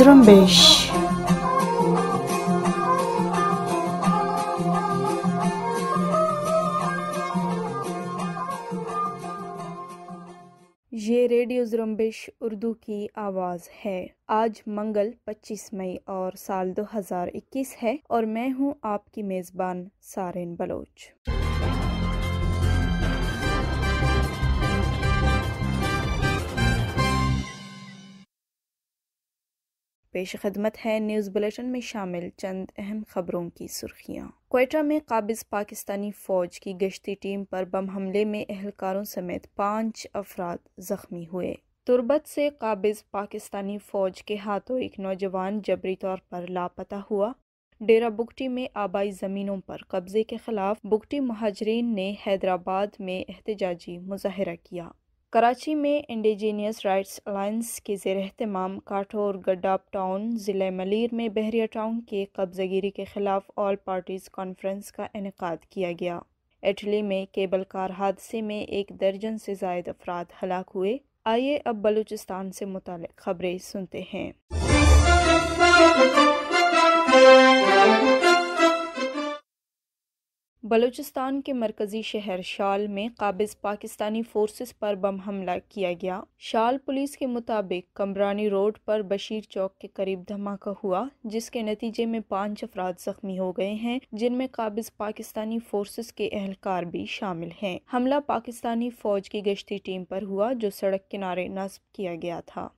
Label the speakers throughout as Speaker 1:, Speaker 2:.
Speaker 1: Zrumbish. ये radio जुरम्बिश Urdu की आवाज़ है आज मंगल 25 मई और साल 2021 है और मैं हूँ आपकी मेज़बान सारेन बलोच पेश खदमत है न्यूज़ बुलेटिन में शामिल चंद अहम खबरों की सुर्खियाँ कोयटा में काबिज पाकिस्तानी फ़ौज की गश्ती टीम पर बम हमले में अहलकारों समेत पाँच अफराद ज़ख्मी हुए तुरबत से काबिज पाकिस्तानी फ़ौज के हाथों एक नौजवान जबरी तौर पर लापता हुआ डेरा बुगटी में आबाई ज़मीनों पर कब्ज़े के खिलाफ बुगटी महाजरीन ने हैदराबाद में एहतजाजी मुजाहरा किया कराची में इंडिजीनियस राइट्स अलाइंस के जेर अहतमाम काठोर गड्डाप टाउन ज़िले मलिर में बहरिया टाउन के कब्जागिरी के ख़िलाफ़ ऑल पार्टीज़ कॉन्फ्रेंस का इनका किया गया इटली में केबल कार हादसे में एक दर्जन से जायद अफराद हलाक हुए आइए अब बलूचिस्तान से मुतल खबरें सुनते हैं बलूचिस्तान के मरकज़ी शहर शाल में काबिज पाकिस्तानी फोर्सेस पर बम हमला किया गया शाल पुलिस के मुताबिक कमरानी रोड पर बशीर चौक के करीब धमाका हुआ जिसके नतीजे में पाँच अफराद जख्मी हो गए हैं जिनमें काबिज पाकिस्तानी फोर्सेस के एहलकार भी शामिल हैं हमला पाकिस्तानी फौज की गश्ती टीम पर हुआ जो सड़क किनारे नस्ब किया गया था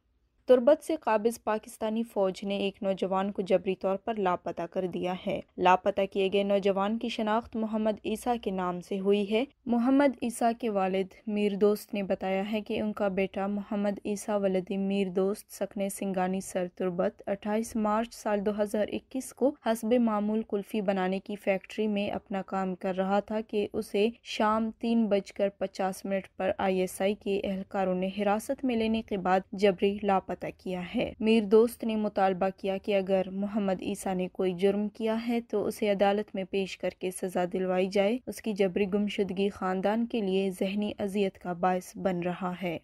Speaker 1: तुरबत से काबिज पाकिस्तानी फौज ने एक नौजवान को जबरी तौर पर लापता कर दिया है लापता किए गए नौजवान की शनाख्त मोहम्मद ईसा के नाम से हुई है मोहम्मद ईसा के वालिद मीर दोस्त ने बताया है कि उनका बेटा मोहम्मद ईसा वलदी मीर दोस्त सकने सिंगानी सर तुरबत 28 मार्च साल 2021 को हसब मामूल कुल्फी बनाने की फैक्ट्री में अपना काम कर रहा था कि उसे शाम तीन बजकर पचास मिनट पर आई एस आई के एहलकारों ने हिरासत में लेने के बाद जबरी लापता पता किया है मीर दोस्त ने मुतालबा किया कि अगर मोहम्मद ईसा ने कोई जुर्म किया है तो उसे अदालत में पेश करके सजा दिलवाई जाए उसकी जबरी गुमशुदगी खानदान के लिए जहनी अजियत का बायस बन रहा है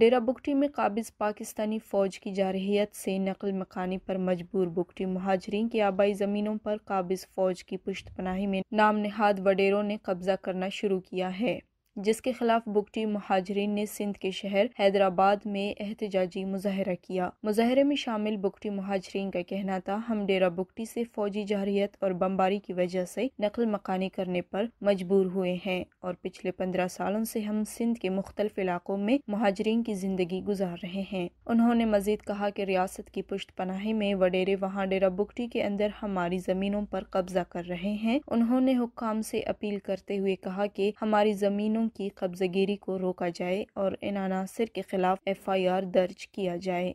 Speaker 1: डेरा बुकटी में काबिज पाकिस्तानी फ़ौज की जारहीत से नकल मकानी पर मजबूर बुकटी महाजरीन की आबाई ज़मीनों पर काबिज फ़ौज की पुश्त पनाही में नाम नहाद वडेरों ने कब्ज़ा करना शुरू किया है जिसके खिलाफ बुकटी महाजरीन ने सिंध के शहर हैदराबाद में एहतजाजी मुजाहरा किया मुजाहरे में शामिल बुकटी महाजरीन का कहना था हम डेरा बुकटी से फौजी जहरीत और बमबारी की वजह से नकल मकानी करने पर मजबूर हुए हैं और पिछले पंद्रह सालों से हम सिंध के मुख्तलिफ इलाकों में महाजरीन की जिंदगी गुजार रहे हैं उन्होंने मजीद कहा कि रियासत की पुष्ट पनाही में वडेरे वहाँ डेरा बुकटी के अंदर हमारी ज़मीनों पर कब्जा कर रहे हैं उन्होंने हुकाम से अपील करते हुए कहा कि हमारी ज़मीनों की कब्जगीरी को रोका जाए और इन अनासर के खिलाफ एफ आई आर दर्ज किया जाए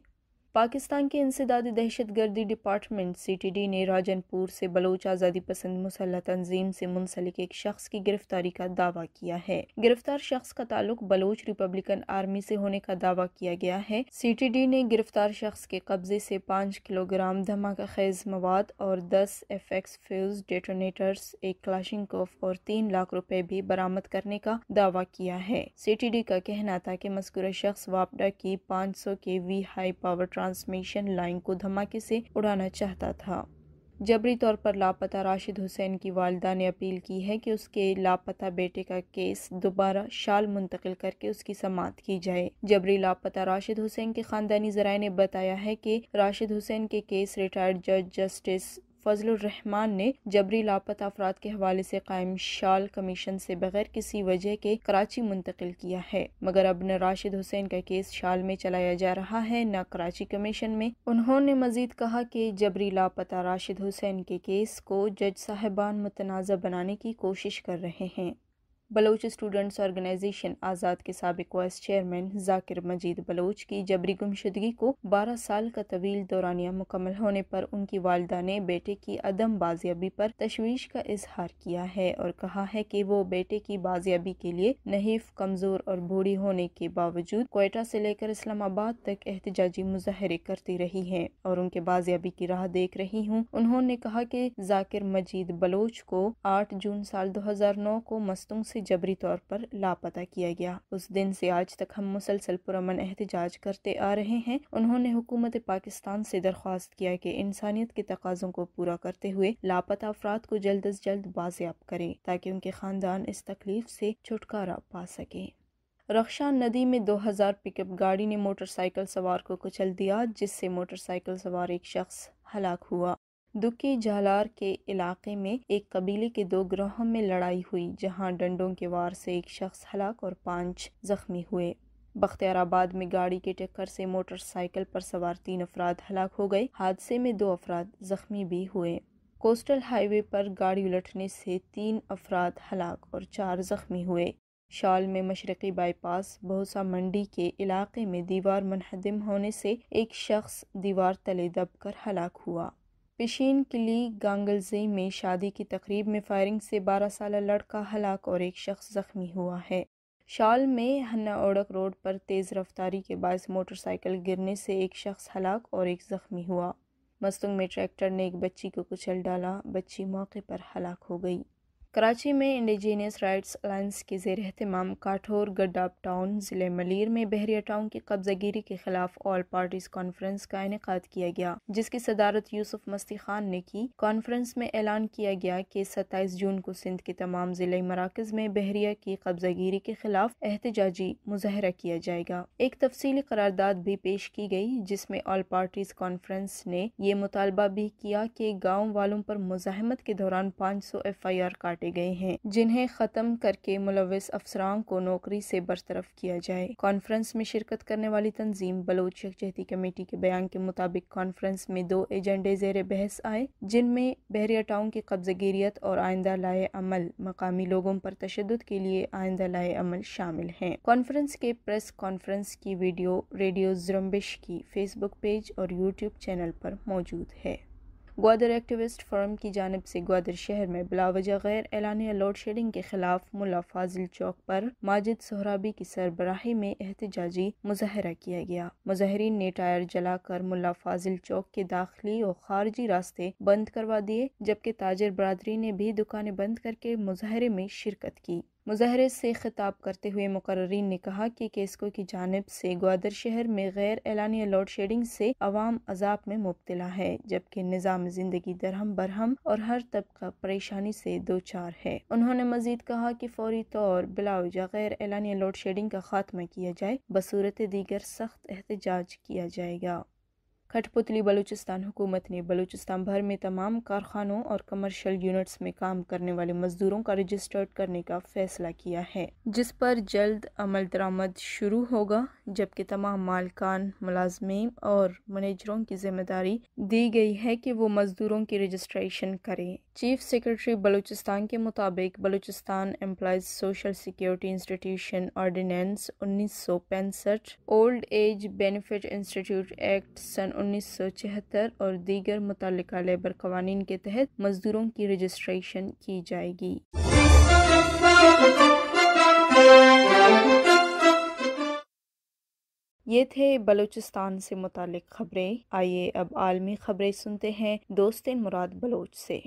Speaker 1: पाकिस्तान के इंसदादी दहशतगर्दी डिपार्टमेंट सीटीडी ने राजनपुर से बलोच आज़ादी पसंद मुसल्ह तंजीम से मुंसलिक एक शख्स की गिरफ्तारी का दावा किया है गिरफ्तार शख्स का ताल्लुक बलोच रिपब्लिकन आर्मी से होने का दावा किया गया है सीटीडी ने गिरफ्तार शख्स के कब्जे से पाँच किलोग्राम धमाका खेज मवाद और दस एफ एक्स फ्यूज डेटोनेटर्स एक क्लाशिंग कोफ और तीन लाख रुपए भी बरामद करने का दावा किया है डी का कहना था की मस्कुरा शख्स वापडा की पाँच सौ K V high power transmission line को धमाके से उड़ाना चाहता था जबरी तौर पर लापता राशिद हुसैन की वालदा ने अपील की है कि उसके लापता बेटे का केस दोबारा शाल मुंतकिल करके उसकी समात की जाए जबरी लापता राशिद हुसैन के खानदानी जराये ने बताया है कि राशिद हुसैन के केस रिटायर्ड जज जस्टिस फजलरहमान ने जबरी लापता अफराद के हवाले से कायम शाल कमीशन से बगैर किसी वजह के कराची मुंतकिल किया है मगर अब न राशिद हुसैन का केस शाल में चलाया जा रहा है न कराची कमीशन में उन्होंने मजीद कहा कि जबरी लापता राशिद हुसैन के केस को जज साहिबान मुतनाज़ बनाने की कोशिश कर रहे हैं बलोच स्टूडेंट्स ऑर्गेनाइजेशन आज़ाद के सबक वाइस चेयरमैन जाकिर मजीद बलोच की जबरी गुमशुदगी को 12 साल का तवील दौरानिया मुकम्मल होने पर उनकी वालदा ने बेटे की अदम बाजियाबी पर तशवीश का इजहार किया है और कहा है कि वो बेटे की बाजियाबी के लिए नहीफ कमज़ोर और बूढ़ी होने के बावजूद कोयटा से लेकर इस्लामाबाद तक एहतजाजी मुजाहरे करती रही हैं और उनके बाजियाबी की राह देख रही हूँ उन्होंने कहा कि जाकिर मजीद बलोच को आठ जून साल दो हजार नौ को मस्तुंग उसे जबरी तौर पर लापता किया गया उस दिन से आज तक हम मुसलसल पुरमन एहतजाज करते आ रहे हैं उन्होंने हुकूमत पाकिस्तान से दरख्वास्त किया कि इंसानियत के तकाजों को पूरा करते हुए लापता अफराद को जल्द अज जल्द बाजियाब करें ताकि उनके खानदान इस तकलीफ से छुटकारा पा सकें रक्षा नदी में 2000 पिकअप गाड़ी ने मोटरसाइकिल सवार को कुचल दिया जिससे मोटरसाइकिल सवार एक शख्स हलाक हुआ दुकी जालार के इलाके में एक कबीले के दो ग्रोहों में लड़ाई हुई जहां डंडों के वार से एक शख्स हलाक और पांच जख्मी हुए बख्तियाराबाद में गाड़ी के टक्कर से मोटरसाइकिल पर सवार तीन अफराद हलाक हो गए हादसे में दो अफराद जख्मी भी हुए कोस्टल हाईवे पर गाड़ी उलटने से तीन अफराद हलाक और चार जख्मी हुए शाल में मशरक़ी बाईपास बहुसा मंडी के इलाके में दीवार मनहदम होने से एक शख्स दीवार तले दबकर हलाक हुआ पेशीन किली गांगलजई में शादी की तकरीब में फायरिंग से बारह साल लड़का हलाक और एक शख्स जख्मी हुआ है शाल में हन्ना ओड़क रोड पर तेज़ रफ्तारी के बायस मोटरसाइकिल गिरने से एक शख्स हलाक और एक ज़ख्मी हुआ मस्तुंग में ट्रैक्टर ने एक बच्ची को कुचल डाला बच्ची मौके पर हलाक हो गई कराची में इंडिजीनियस राइट्स अलाइंस के जेर अहतमाम काठोर गड्डा टाउन ज़िले मलिर में बहरिया टाउन की कब्जागिरी के खिलाफ ऑल पार्टीज कॉन्फ्रेंस का इनका किया गया जिसकी सदारत यूसुफ मस्ती खान ने की कॉन्फ्रेंस में ऐलान किया गया कि सत्ताईस जून को सिंध के तमाम ज़िले मराकज में बहरिया की कब्जागिरी के खिलाफ एहतजाजी मुजाहरा किया जाएगा एक तफसली करारदाद भी पेश की गई जिसमें ऑल पार्टीज कॉन्फ्रेंस ने ये मुतालबा भी किया कि गाँव वालों पर मुजामत के दौरान पाँच सौ एफ आई आर काटे बांटे गए हैं जिन्हें खत्म करके मुलविस अफसरान को नौकरी से बरतरफ किया जाए कॉन्फ्रेंस में शिरकत करने वाली तंजीम बलोच यकजहती कमेटी के बयान के मुताबिक कॉन्फ्रेंस में दो एजेंडे जेर बहस आए जिनमें बहरिया टाउन की कब्जगीरियत और आइंदा लाए अमल मकामी लोगों पर तशद के लिए आइंदा लाए अमल शामिल हैं कॉन्फ्रेंस के प्रेस कॉन्फ्रेंस की वीडियो रेडियो जुरम्बिश की फेसबुक पेज और यूट्यूब चैनल पर मौजूद है ग्वादर एक्टिविस्ट फर्म की जानब से ग्वादर शहर में बिलावजा गैर एलानिया लोड शेडिंग के खिलाफ मुला फाजिल चौक पर माजिद सोहराबी की सरबराही में एहतजाजी मुजाहरा किया गया मुजाहरीन ने टायर जलाकर मुला फाजिल चौक के दाखिली और खारजी रास्ते बंद करवा दिए जबकि ताजर बरदरी ने भी दुकानें बंद करके मुजाहरे में शिरकत की मुजाहरे से खिताब करते हुए मुकर्रीन ने कहा कि केसको की जानब से ग्वादर शहर में गैर एलानिया लोड शेडिंग से अवाम अजाब में मुबतला है जबकि निज़ाम जिंदगी दरहम बरहम और हर तबका परेशानी से दो चार है उन्होंने मजीद कहा कि फौरी तौर बिलावजा गैर एलानिया लोड शेडिंग का खात्मा किया जाए बसूरत दीगर सख्त एहतजाज किया जाएगा कठपुतली बलूचिस्तान हुकूमत ने बलूचिस्तान भर में तमाम कारखानों और कमर्शियल यूनिट्स में काम करने वाले मजदूरों का रजिस्टर्ड करने का फैसला किया है जिस पर जल्द अमल दरामद शुरू होगा जबकि तमाम मालकान मुलाजमीन और मैनेजरों की जिम्मेदारी दी गई है कि वो मजदूरों की रजिस्ट्रेशन करें चीफ सेक्रेटरी बलूचिस्तान के मुताबिक Balochistan employees social security institution ordinance उन्नीस सौ पैंसठ old age benefit institute act सन उन्नीस सौ और दीगर मुतल लेबर कवानीन के तहत मजदूरों की रजिस्ट्रेशन की जाएगी ये थे बलूचिस्तान से मुतल खबरें आइए अब आलमी खबरें सुनते हैं दोस्त मुराद बलोच से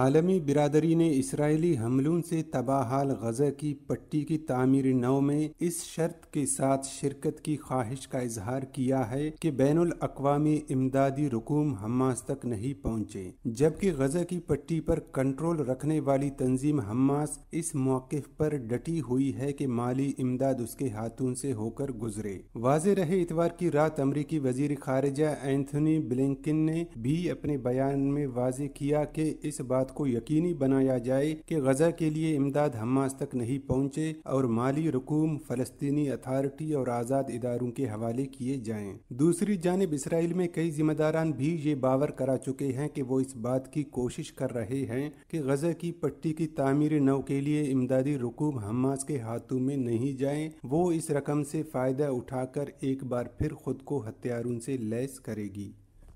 Speaker 2: आलमी बिरादरी ने इसराइली हमलों से तबाहाल गजा की पट्टी की तामीर नौ में इस शर्त के साथ शिरकत की ख्वाहिश का इजहार किया है कि बैन अवी इमदादी रकूम हमास तक नहीं पहुँचे जबकि गजा की पट्टी पर कंट्रोल रखने वाली तंजीम हमास इस मौक़ पर डटी हुई है कि माली इमदाद उसके हाथों से होकर गुजरे वाज रहे इतवार की रात अमरीकी वजीर खारजा एंथनी ब्लिंकिन ने भी अपने बयान में वाज किया कि इस बात बात को यकीनी बनाया जाए कि गजा के लिए इमदाद हमास तक नहीं पहुँचे और माली रकूम फलस्तनी अथार्टी और आज़ाद इदारों के हवाले किए जाए दूसरी जानब इसराइल में कई जिम्मेदारान भी ये बावर करा चुके हैं कि वो इस बात की कोशिश कर रहे हैं कि गजा की पट्टी की तमीर नव के लिए इमदादी रकूम हमास के हाथों में नहीं जाए वो इस रकम से फ़ायदा उठाकर एक बार फिर खुद को हथियारों से लैस करेगी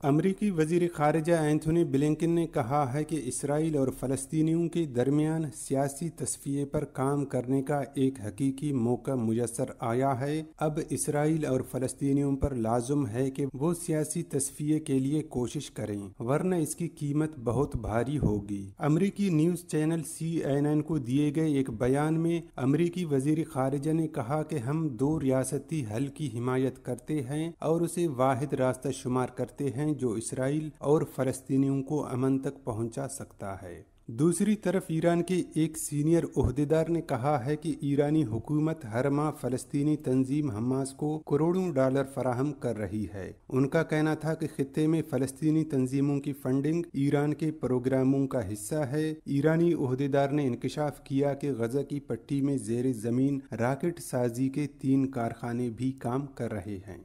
Speaker 2: अमरीकी वजीर खारजा एंथनी ब्लिंकन ने कहा है कि इसराइल और फलस्तियों के दरमियान सियासी तस्फिये पर काम करने का एक हकीकी मौका मुयसर आया है अब इसराइल और फलस्तियों पर लाजम है कि वो सियासी तस्वीर के लिए कोशिश करें वरना इसकी कीमत बहुत भारी होगी अमरीकी news channel C N N को दिए गए एक बयान में अमरीकी वजीर खारजा ने कहा कि हम दो रियासती हल की हिमायत करते हैं और उसे वाहिद रास्ता शुमार करते हैं जो इसराइल और फलस्तीनियों को अमन तक पहुंचा सकता है दूसरी तरफ ईरान के एक सीनियर अहदेदार ने कहा है कि ईरानी हुकूमत हर माह फलस्तीनी तंजीम हमास को करोड़ों डॉलर फराहम कर रही है उनका कहना था कि खत्े में फलस्तीनी तंजीमों की फंडिंग ईरान के प्रोग्रामों का हिस्सा है ईरानी अहदेदार ने इंकशाफ किया कि गजा की पट्टी में जेर ज़मीन राकेट साजी के तीन कारखाने भी काम कर रहे हैं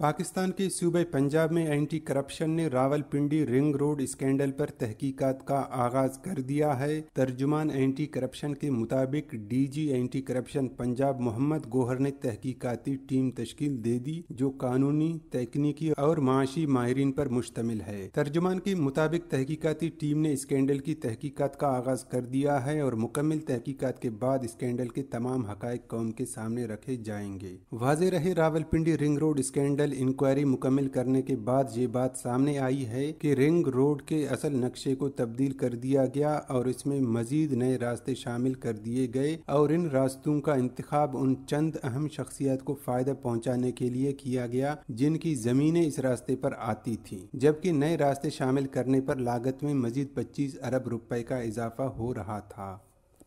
Speaker 2: पाकिस्तान के सूबे पंजाब में एंटी करप्शन ने रावलपिंडी रिंग रोड स्कैंडल पर तहकीकात का आगाज कर दिया है तर्जुमान एंटी करप्शन के मुताबिक DG anti corruption Punjab Mohammad Gohar ने तहकीकाती टीम तश्कील दे दी जो कानूनी तकनीकी और माशी माहरीन पर मुश्तमिल है तर्जुमान के मुताबिक तहकीकती टीम ने स्कैंडल की तहकीकात का आगाज कर दिया है और मुकम्मल तहकीकात के बाद स्कैंडल के तमाम हक कौम के सामने रखे जाएंगे वाजे रहे रावलपिंडी रिंग रोड स्कैंडल पैदल इंक्वायरी मुकम्मल करने के बाद ये बात सामने आई है कि रिंग रोड के असल नक्शे को तब्दील कर दिया गया और इसमें मजीद नए रास्ते शामिल कर दिए गए और इन रास्तों का इंतखब उन चंद अहम शख्सियत को फायदा पहुंचाने के लिए किया गया जिनकी जमीनें इस रास्ते पर आती थी जबकि नए रास्ते शामिल करने पर लागत में मजीद 25 अरब रुपए का इजाफा हो रहा था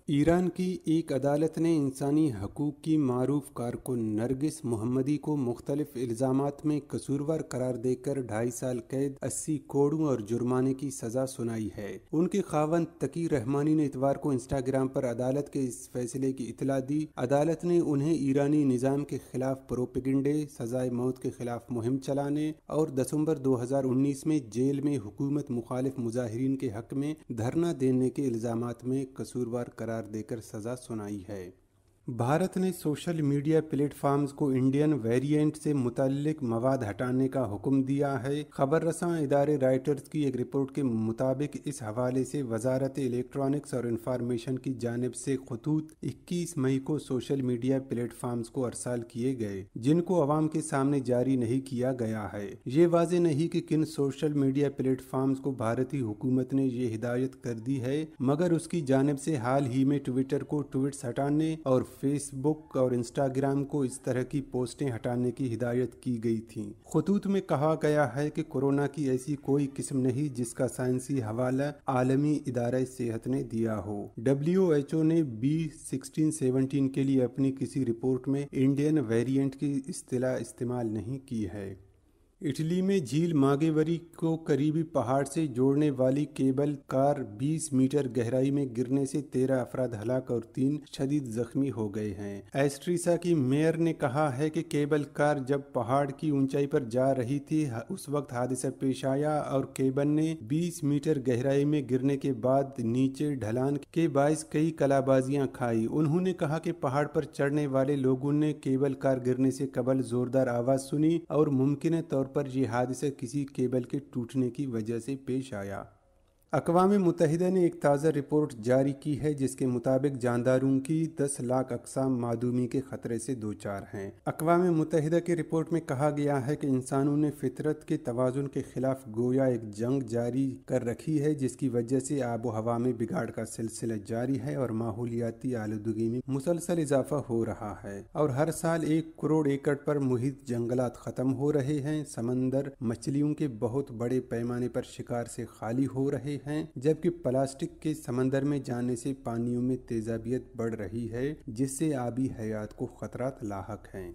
Speaker 2: ईरान की एक अदालत ने इंसानी हकूक़ की मरूफ कारकुन नरगिस मोहम्मदी को मुख्तलिफ इल्ज़ाम में कसूरवार करार देकर ढाई साल कैद अस्सी कोड़ों और जुर्माने की सज़ा सुनाई है उनके खावन तकी रहमानी ने इतवार को इंस्टाग्राम पर अदालत के इस फैसले की इतला दी अदालत ने उन्हें ईरानी निज़ाम के खिलाफ प्रोपिगंडे सजाए मौत के खिलाफ मुहिम चलाने और दिसंबर दो हज़ार उन्नीस में जेल में हुकूमत मुखालिफ मुजाहरीन के हक में धरना देने के इल्ज़ाम में कसूरवार करार करार देकर सजा सुनाई है भारत ने सोशल मीडिया प्लेटफॉर्म्स को इंडियन वेरिएंट से मुतलक मवाद हटाने का हुक्म दिया है खबर रसा इदारे राइटर्स की एक रिपोर्ट के मुताबिक इस हवाले से वजारत इलेक्ट्रॉनिक्स और इंफॉर्मेशन की जानब से खतूत 21 मई को सोशल मीडिया प्लेटफॉर्म्स को अरसाल किए गए जिनको आवाम के सामने जारी नहीं किया गया है ये वाज नहीं की कि किन सोशल मीडिया प्लेटफॉर्म्स को भारतीय हुकूमत ने ये हिदायत कर दी है मगर उसकी जानब से हाल ही में ट्विटर को ट्वीट हटाने और फेसबुक और इंस्टाग्राम को इस तरह की पोस्टें हटाने की हिदायत की गई थी खतूत में कहा गया है कि कोरोना की ऐसी कोई किस्म नहीं जिसका साइंसी हवाला आलमी इदारा सेहत ने दिया हो डब्ल्यू एच ओ ने बी सिक्सटीन सेवनटीन के लिए अपनी किसी रिपोर्ट में इंडियन वेरियंट की अतला इस्तेमाल नहीं की है इटली में झील मागेवरी को करीबी पहाड़ से जोड़ने वाली केबल कार 20 मीटर गहराई में गिरने से तेरह अफराद हलाक और तीन शदीद जख्मी हो गए हैं एस्ट्रीसा की मेयर ने कहा है कि केबल कार जब पहाड़ की ऊंचाई पर जा रही थी उस वक्त हादसा पेश आया और केबल ने 20 मीटर गहराई में गिरने के बाद नीचे ढलान के बायस कई कलाबाजियां खाई उन्होंने कहा कि पहाड़ पर चढ़ने वाले लोगों ने केबल कार गिरने से कबल जोरदार आवाज सुनी और मुमकिन तौर तौर पर ये हादसा किसी केबल के टूटने की वजह से पेश आया अकवा मुतहदा ने एक ताज़ा रिपोर्ट जारी की है जिसके मुताबिक जानदारों की 10 लाख अकसाम मादूमी के ख़तरे से दो चार हैं अकवा मुतहदा की रिपोर्ट में कहा गया है कि इंसानों ने फितरत के तोज़ुन के ख़िलाफ़ गोया एक जंग जारी कर रखी है जिसकी वजह से आबो हवा में बिगाड़ का सिलसिला जारी है और माहौलियाती आलूदगी में मुसलसल इजाफा हो रहा है और हर साल एक करोड़ एकड़ पर मुहित जंगलात ख़त्म हो रहे हैं समंदर मछलियों के बहुत बड़े पैमाने पर शिकार से खाली हो रहे हैं हैं जबकि प्लास्टिक के समंदर में जाने से पानियों में तेजाबियत बढ़ रही है जिससे आबी हयात को खतरा लाक है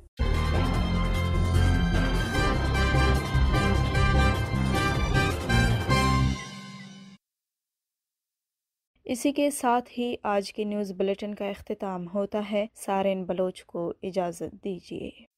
Speaker 1: इसी के साथ ही आज के न्यूज़ बुलेटिन का अख्ताम होता है सारे बलोच को इजाज़त दीजिए